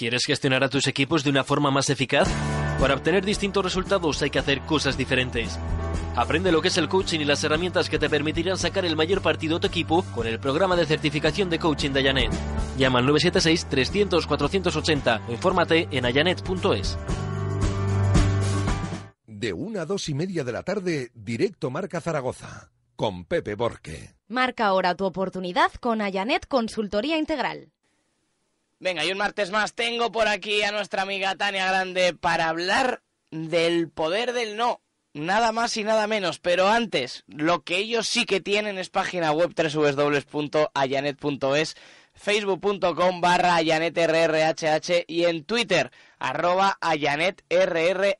¿Quieres gestionar a tus equipos de una forma más eficaz? Para obtener distintos resultados hay que hacer cosas diferentes. Aprende lo que es el coaching y las herramientas que te permitirán sacar el mayor partido a tu equipo con el programa de certificación de coaching de Ayanet. Llama al 976-300-480 o infórmate en ayanet.es. De una a dos y media de la tarde, directo Marca Zaragoza, con Pepe Borque. Marca ahora tu oportunidad con Ayanet Consultoría Integral. Venga, y un martes más tengo por aquí a nuestra amiga Tania Grande para hablar del poder del no. Nada más y nada menos, pero antes, lo que ellos sí que tienen es página web www.ayanet.es, facebook.com barra ayanetrrhh y en twitter arroba ayanetrrhh.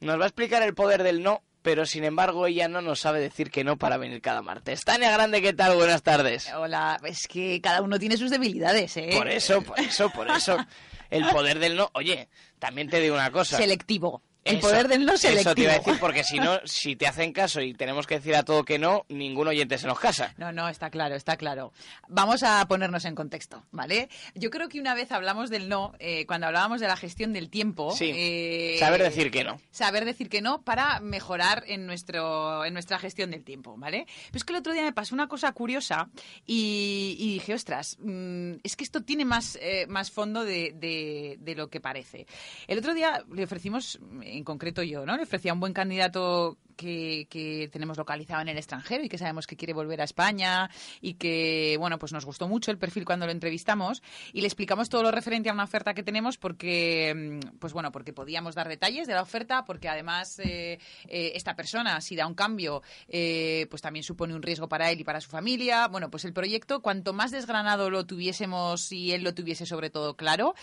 Nos va a explicar el poder del no pero sin embargo ella no nos sabe decir que no para venir cada martes. Tania Grande, ¿qué tal? Buenas tardes. Hola, es que cada uno tiene sus debilidades, ¿eh? Por eso, por eso, por eso. El poder del no. Oye, también te digo una cosa. Selectivo. El poder del no selectivo. Eso te iba a decir, porque si no, si te hacen caso y tenemos que decir a todo que no, ningún oyente se nos casa. No, no, está claro, está claro. Vamos a ponernos en contexto, ¿vale? Yo creo que una vez hablamos del no, eh, cuando hablábamos de la gestión del tiempo. Sí, eh, saber decir que no. Saber decir que no para mejorar en, nuestro, en nuestra gestión del tiempo, ¿vale? Pero es que el otro día me pasó una cosa curiosa y, dije, ostras, mm, es que esto tiene más, eh, más fondo de, lo que parece. El otro día le ofrecimos en concreto yo, ¿no? Le ofrecía un buen candidato que, tenemos localizado en el extranjero y que sabemos que quiere volver a España y que, bueno, pues nos gustó mucho el perfil cuando lo entrevistamos y le explicamos todo lo referente a una oferta que tenemos porque, mm, pues bueno, porque podíamos dar detalles de la oferta, porque además eh, eh, esta persona, si da un cambio, eh, pues también supone un riesgo para él y para su familia. Bueno, pues el proyecto, cuanto más desgranado lo tuviésemos y él lo tuviese sobre todo claro,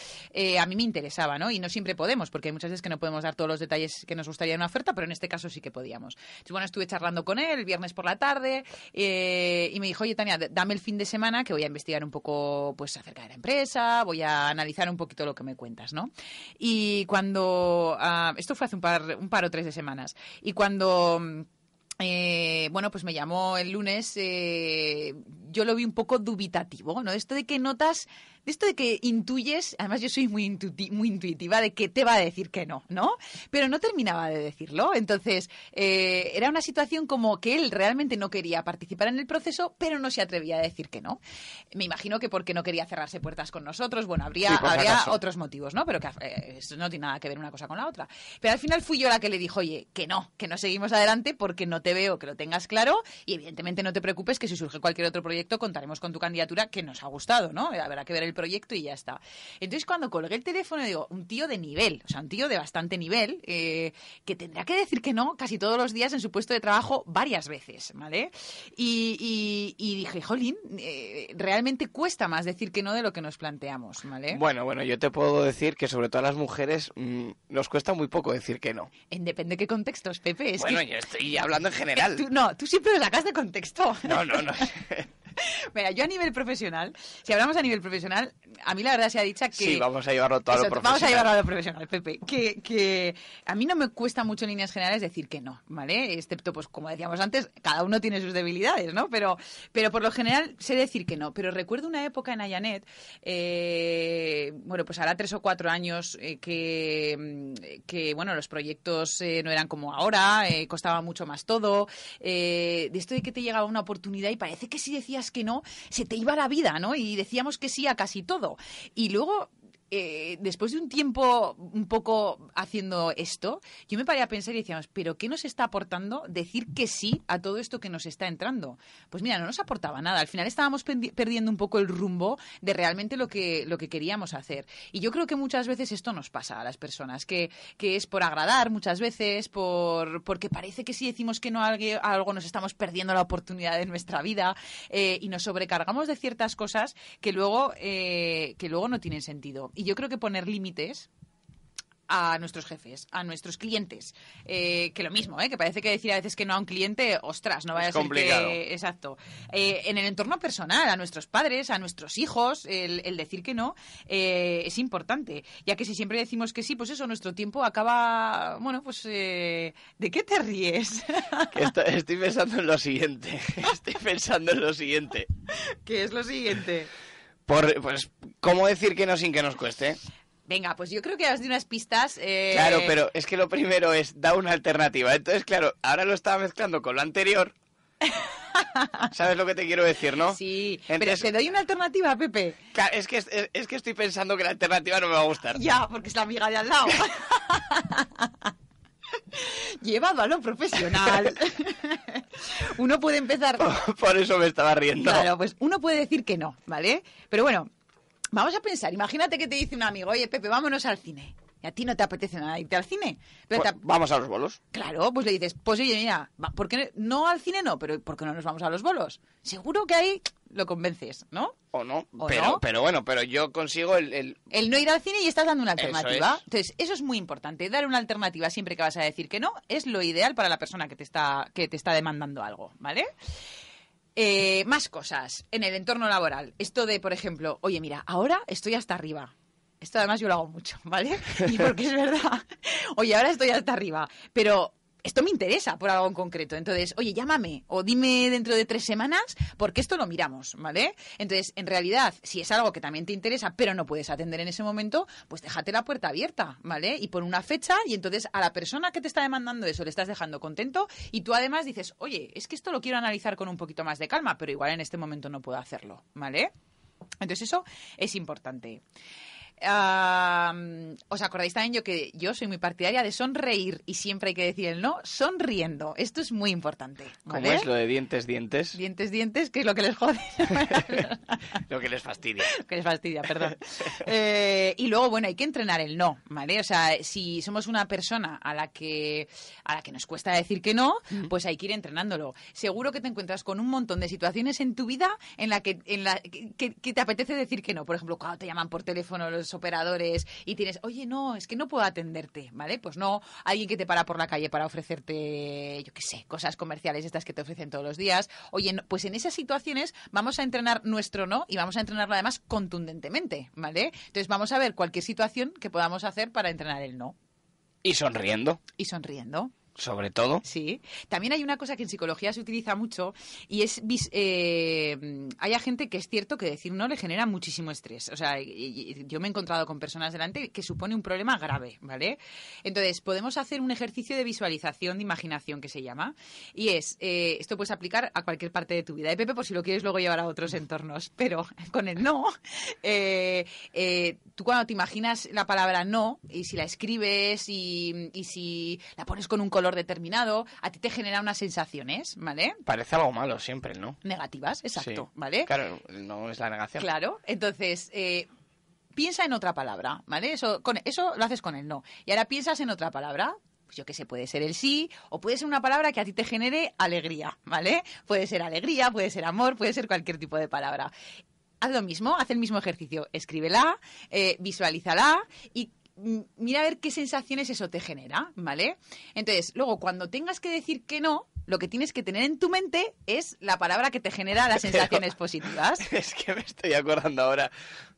a mí me interesaba, ¿no? Y no siempre podemos, porque hay muchas veces que no podemos dar todos los detalles que nos gustaría en una oferta, pero en este caso sí que podíamos bueno, estuve charlando con él el viernes por la tarde eh, y me dijo, oye, Tania, dame el fin de semana que voy a investigar un poco pues acerca de la empresa, voy a analizar un poquito lo que me cuentas, ¿no? Y cuando... Ah, esto fue hace un par, un o tres de semanas. Y cuando... Mm, eh, bueno, pues me llamó el lunes. Eh, yo lo vi un poco dubitativo, ¿no? Esto de que notas, De esto de que intuyes, además yo soy muy, muy intuitiva de que te va a decir que no, ¿no? Pero no terminaba de decirlo. Entonces, eh, era una situación como que él realmente no quería participar en el proceso, pero no se atrevía a decir que no. Me imagino que porque no quería cerrarse puertas con nosotros, bueno, habría, habría otros motivos, ¿no? Pero que eh, eso no tiene nada que ver una cosa con la otra. Pero al final fui yo la que le dijo, oye, que no, que no seguimos adelante porque no te veo, que lo tengas claro y evidentemente no te preocupes que si surge cualquier otro proyecto contaremos con tu candidatura que nos ha gustado, ¿no? Eh, habrá que ver el proyecto y ya está. Entonces cuando colgué el teléfono digo, un tío de nivel, o sea, un tío de bastante nivel, eh, que tendrá que decir que no casi todos los días en su puesto de trabajo varias veces, ¿vale? Y, dije, jolín, eh, realmente cuesta más decir que no de lo que nos planteamos, ¿vale? Bueno, bueno, yo te puedo decir que sobre todo a las mujeres mm, nos cuesta muy poco decir que no. En depende de qué contextos, Pepe. bueno, yo estoy hablando en general. no, tú siempre lo sacas de contexto. No, no, no. Mira, yo a nivel profesional, si hablamos a nivel profesional, a mí la verdad se ha dicho que... Sí, vamos a llevarlo todo a lo profesional. Vamos a llevarlo a lo profesional, Pepe. Que, a mí no me cuesta mucho en líneas generales decir que no, ¿vale? Excepto, pues como decíamos antes, cada uno tiene sus debilidades, ¿no? Pero, pero por lo general sé decir que no. Pero recuerdo una época en Ayanet, eh, bueno, pues ahora tres o cuatro años eh, que, bueno, los proyectos eh, no eran como ahora, costaba mucho más todo. de esto de que te llegaba una oportunidad y parece que si decías que no, se te iba la vida, ¿no? Y decíamos que sí a casi todo. Y luego eh, después de un tiempo un poco haciendo esto, yo me paré a pensar y decíamos, ¿pero qué nos está aportando decir que sí a todo esto que nos está entrando? Pues mira, no nos aportaba nada. Al final estábamos perdiendo un poco el rumbo de realmente lo que, lo que queríamos hacer. Y yo creo que muchas veces esto nos pasa a las personas, que, es por agradar muchas veces, por, porque parece que si decimos que no a algo nos estamos perdiendo la oportunidad de nuestra vida eh, y nos sobrecargamos de ciertas cosas que luego, eh, que luego no tienen sentido y yo creo que poner límites a nuestros jefes, a nuestros clientes. Eh, que lo mismo, ¿eh? que parece que decir a veces que no a un cliente, ostras, no vaya a ser que... Exacto. Eh, en el entorno personal, a nuestros padres, a nuestros hijos, el, el decir que no eh, es importante. Ya que si siempre decimos que sí, pues eso, nuestro tiempo acaba... Bueno, pues, ¿de qué te ríes? Estoy pensando en lo siguiente. Estoy pensando en lo siguiente. ¿Qué es lo siguiente? pues, ¿cómo decir que no sin que nos cueste? Venga, pues yo creo que has de unas pistas. Eh, claro, pero es que lo primero es da una alternativa. Entonces, claro, ahora lo estaba mezclando con lo anterior. ¿Sabes lo que te quiero decir, no? Sí, Entonces, pero te doy una alternativa, Pepe. es que, es que estoy pensando que la alternativa no me va a gustar. Ya, porque es la amiga de al lado. Llevado a lo profesional. uno puede empezar. Por, eso me estaba riendo. Claro, pues uno puede decir que no, ¿vale? Pero bueno, vamos a pensar. Imagínate que te dice un amigo, oye, Pepe, vámonos al cine. Y a ti no te apetece nada irte al cine. Pues vamos a los bolos. Claro, pues le dices, pues oye, mira, ¿por qué no? no al cine no? Pero ¿por qué no nos vamos a los bolos? Seguro que hay lo convences, ¿no? O no, pero, bueno, pero yo consigo el, el, no ir al cine y estás dando una alternativa. Entonces, eso es muy importante. Dar una alternativa siempre que vas a decir que no es lo ideal para la persona que te está, que te está demandando algo, ¿vale? Eh, más cosas en el entorno laboral. Esto de, por ejemplo, oye, mira, ahora estoy hasta arriba. Esto además yo lo hago mucho, ¿vale? Y porque es verdad. Oye, ahora estoy hasta arriba. Pero esto me interesa por algo en concreto. Entonces, oye, llámame o dime dentro de tres semanas porque esto lo miramos, ¿vale? Entonces, en realidad, si es algo que también te interesa, pero no puedes atender en ese momento, pues déjate la puerta abierta, ¿vale? Y pon una fecha y entonces a la persona que te está demandando eso le estás dejando contento y tú además dices, oye, es que esto lo quiero analizar con un poquito más de calma, pero igual en este momento no puedo hacerlo, ¿vale? Entonces eso es importante. ¿Os acordáis también yo que yo soy muy partidaria de sonreír y siempre hay que decir el no sonriendo? Esto es muy importante. como es lo de dientes, dientes? Dientes, dientes, que es lo que les jode. lo que les fastidia. que les fastidia, perdón. Eh, y luego, bueno, hay que entrenar el no, ¿vale? O sea, si somos una persona a la que, a la que nos cuesta decir que no, pues hay que ir entrenándolo. Seguro que te encuentras con un montón de situaciones en tu vida en la que, en la, que te apetece decir que no. Por ejemplo, cuando te llaman por teléfono los operadores y tienes, oye, no, es que no puedo atenderte, ¿vale? Pues no, alguien que te para por la calle para ofrecerte, yo qué sé, cosas comerciales estas que te ofrecen todos los días. Oye, pues en esas situaciones vamos a entrenar nuestro no y vamos a entrenarlo además contundentemente, ¿vale? Entonces vamos a ver cualquier situación que podamos hacer para entrenar el no. Y sonriendo. Y sonriendo sobre todo. Sí. También hay una cosa que en psicología se utiliza mucho y es eh, hay gente que es cierto que decir no le genera muchísimo estrés. O sea, yo me he encontrado con personas delante que supone un problema grave, ¿vale? Entonces podemos hacer un ejercicio de visualización, de imaginación que se llama y es eh, esto puedes aplicar a cualquier parte de tu vida. Y eh, Pepe, por si lo quieres luego llevar a otros entornos, pero con el no, tú cuando te imaginas la palabra no y si la escribes y si la pones con un color determinado, a ti te genera unas sensaciones, ¿vale? Parece algo malo siempre, ¿no? Negativas, exacto, ¿vale? Claro, no es la negación. Claro, entonces... Eh, piensa en otra palabra, ¿vale? Eso, con, eso lo haces con el no. Y ahora piensas en otra palabra, pues yo qué sé, puede ser el sí o puede ser una palabra que a ti te genere alegría, ¿vale? Puede ser alegría, puede ser amor, puede ser cualquier tipo de palabra. Haz lo mismo, haz el mismo ejercicio, escríbela, eh, visualízala y mira a ver qué sensaciones eso te genera, ¿vale? Entonces, luego cuando tengas que decir que no, lo que tienes que tener en tu mente es la palabra que te genera las sensaciones positivas. Es que me estoy acordando ahora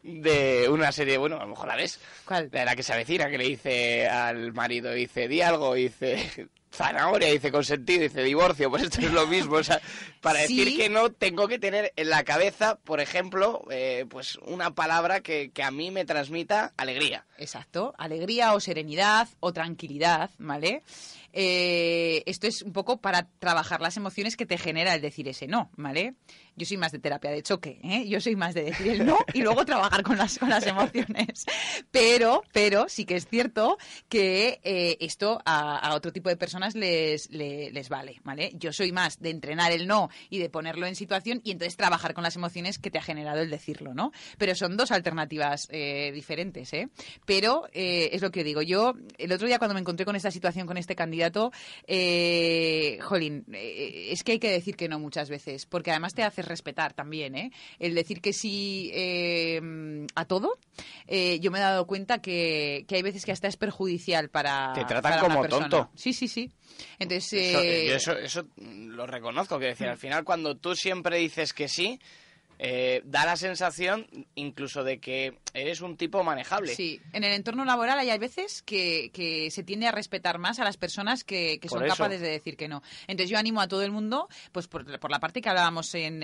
de una serie, bueno, a lo mejor la ves. ¿Cuál? La, la que se avecina, que le dice al marido, dice, di algo, dice, zanahoria, dice consentido, dice divorcio, pues esto es lo mismo. O sea, para decir que no, tengo que tener en la cabeza, por ejemplo, eh, pues una palabra que, a mí me transmita alegría. Exacto, alegría o serenidad o tranquilidad, ¿vale? Eh, esto es un poco para trabajar las emociones que te genera el decir ese no, ¿vale? Yo soy más de terapia de choque, ¿eh? yo soy más de decir el no y luego trabajar con las, con las emociones. Pero, pero sí que es cierto que eh, esto a, otro tipo de personas les, les, vale, ¿vale? Yo soy más de entrenar el no y de ponerlo en situación y entonces trabajar con las emociones que te ha generado el decirlo, ¿no? Pero son dos alternativas eh, diferentes, ¿eh? Pero es lo que digo. Yo, el otro día cuando me encontré con esta situación, con este candidato, jolín, es que hay que decir que no muchas veces, porque además te hace respetar también, ¿eh? El decir que sí eh, a todo, eh, yo me he dado cuenta que, que, hay veces que hasta es perjudicial para. Te tratan como tonto. Sí, sí, sí. Entonces. Eso, eh, yo eso, eso lo reconozco, que decir, al final cuando tú siempre dices que sí eh, da la sensación incluso de que eres un tipo manejable. Sí, en el entorno laboral hay veces que, se tiende a respetar más a las personas que, son capaces de decir que no. Entonces yo animo a todo el mundo, pues por, la parte que hablábamos en,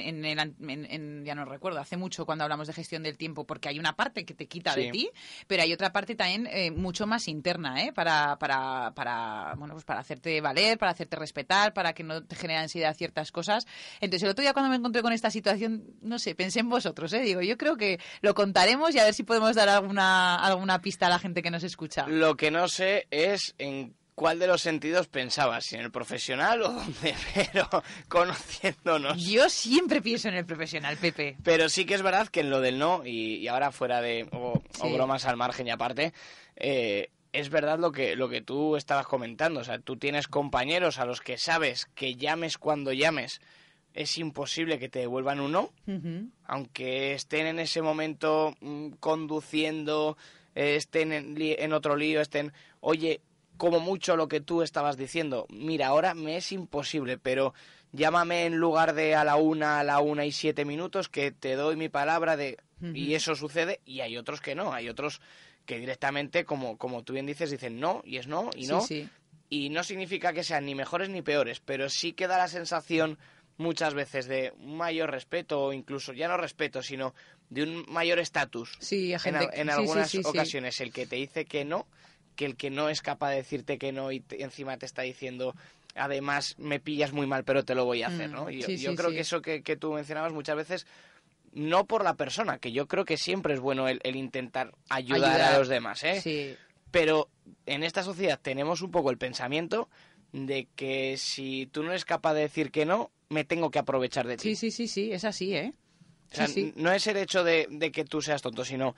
ya no recuerdo, hace mucho cuando hablamos de gestión del tiempo, porque hay una parte que te quita de ti, pero hay otra parte también eh, mucho más interna, ¿eh? Para, para, para, bueno, pues para hacerte valer, para hacerte respetar, para que no te genere ansiedad ciertas cosas. Entonces el otro día cuando me encontré con esta situación, no sé pensé en vosotros, ¿eh? Digo, yo creo que lo contaremos y a ver si podemos dar alguna, alguna pista a la gente que nos escucha. Lo que no sé es en cuál de los sentidos pensabas, si en el profesional o dónde, pero conociéndonos. Yo siempre pienso en el profesional, Pepe. Pero sí que es verdad que en lo del no, y, ahora fuera de. O, bromas al margen y aparte, eh, es verdad lo que, lo que tú estabas comentando. O sea, tú tienes compañeros a los que sabes que llames cuando llames es imposible que te devuelvan uno, no, aunque estén en ese momento mm, conduciendo, eh, estén en, otro lío, estén, oye, como mucho lo que tú estabas diciendo, mira, ahora me es imposible, pero llámame en lugar de a la una, a la una y siete minutos, que te doy mi palabra de... Y eso sucede, y hay otros que no, hay otros que directamente, como, como tú bien dices, dicen no, y es no, y no. Sí, Y no significa que sean ni mejores ni peores, pero sí que da la sensación muchas veces de mayor respeto o incluso ya no respeto, sino de un mayor estatus sí, en, algunas ocasiones. El que te dice que no, que el que no es capaz de decirte que no y encima te está diciendo además me pillas muy mal pero te lo voy a hacer, mm, ¿no? yo, creo que eso que, tú mencionabas muchas veces no por la persona, que yo creo que siempre es bueno el, intentar ayudar, a los demás, ¿eh? Pero en esta sociedad tenemos un poco el pensamiento de que si tú no eres capaz de decir que no, me tengo que aprovechar de ti. Sí, sí, sí, sí, es así, ¿eh? O no es el hecho de, que tú seas tonto, sino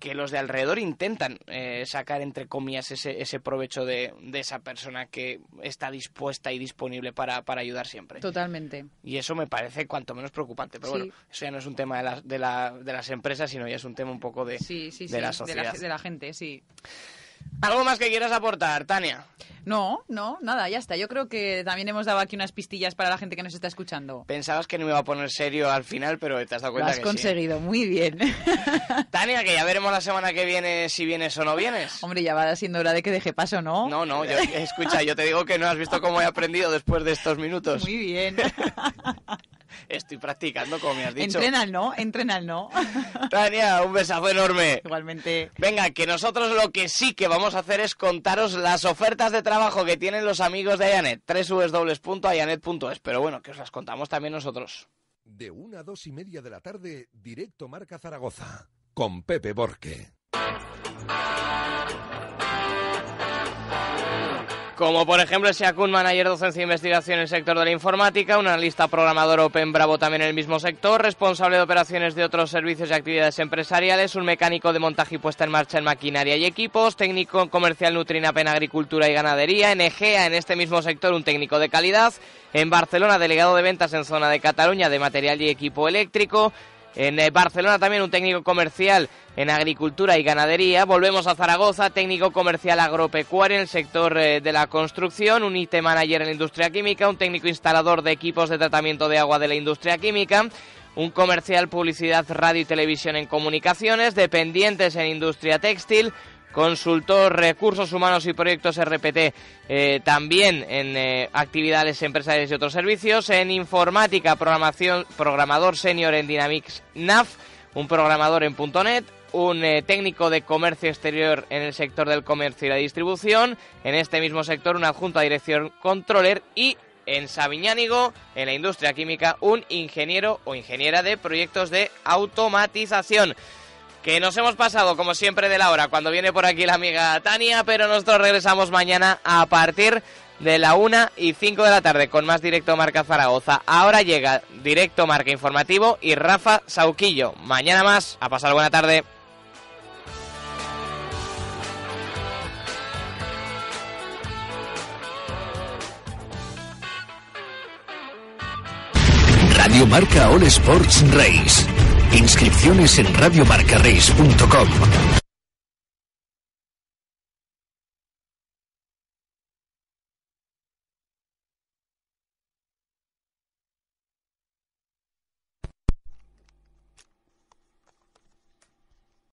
que los de alrededor intentan eh, sacar, entre comillas, ese, ese provecho de, esa persona que está dispuesta y disponible para, para, ayudar siempre. Totalmente. Y eso me parece cuanto menos preocupante. Pero bueno, eso ya no es un tema de, de, la, de, las empresas, sino ya es un tema un poco de, de la sociedad. de la gente, sí. ¿Algo más que quieras aportar, Tania? No, no, nada, ya está. Yo creo que también hemos dado aquí unas pistillas para la gente que nos está escuchando. Pensabas que no me iba a poner serio al final, pero te has dado cuenta Lo has ¿eh? conseguido, muy bien. Tania, que ya veremos la semana que viene si vienes o no vienes. Hombre, ya va siendo hora de que deje paso, ¿no? No, no, escucha, yo te digo que no has visto cómo he aprendido después de estos minutos. Muy bien. Estoy practicando, como me has dicho. Entrena no, entrena no. Tania, un besazo enorme. Igualmente. Venga, que nosotros lo que sí que vamos a hacer es contaros las ofertas de trabajo que tienen los amigos de Ayanet. www.ayanet.es. Pero bueno, que os las contamos también nosotros. De una a dos y media de la tarde, directo Marca Zaragoza, con Pepe Borque. Como por ejemplo se Akun Manager Docencia de Investigación en el sector de la informática, un analista programador Open Bravo también en el mismo sector, responsable de operaciones de otros servicios y actividades empresariales, un mecánico de montaje y puesta en marcha en maquinaria y equipos, técnico comercial Nutrinap agricultura y ganadería, en EGEA en este mismo sector un técnico de calidad, en Barcelona delegado de ventas en zona de Cataluña de material y equipo eléctrico, en eh, Barcelona también un técnico comercial en agricultura y ganadería. Volvemos a Zaragoza, técnico comercial agropecuario en el sector eh, de la construcción, un IT manager en la industria química, un técnico instalador de equipos de tratamiento de agua de la industria química. Un comercial publicidad, radio y televisión en comunicaciones, dependientes en industria textil, consultor, recursos humanos y proyectos RPT, eh, también en eh, actividades empresariales y otros servicios, en informática, programación, programador senior en Dynamics NAV, un programador en .NET, un eh, técnico de comercio exterior en el sector del comercio y la distribución, en este mismo sector una adjunto dirección controller y en Sabiñánigo, en la industria química, un ingeniero o ingeniera de proyectos de automatización que nos hemos pasado como siempre de la hora cuando viene por aquí la amiga Tania, pero nosotros regresamos mañana a partir de la 1 y 5 de la tarde con más Directo Marca Zaragoza. Ahora llega Directo Marca Informativo y Rafa Sauquillo. Mañana más, a pasar buena tarde. Radio Marca All Sports Race. Inscripciones en radiomarcarrace.com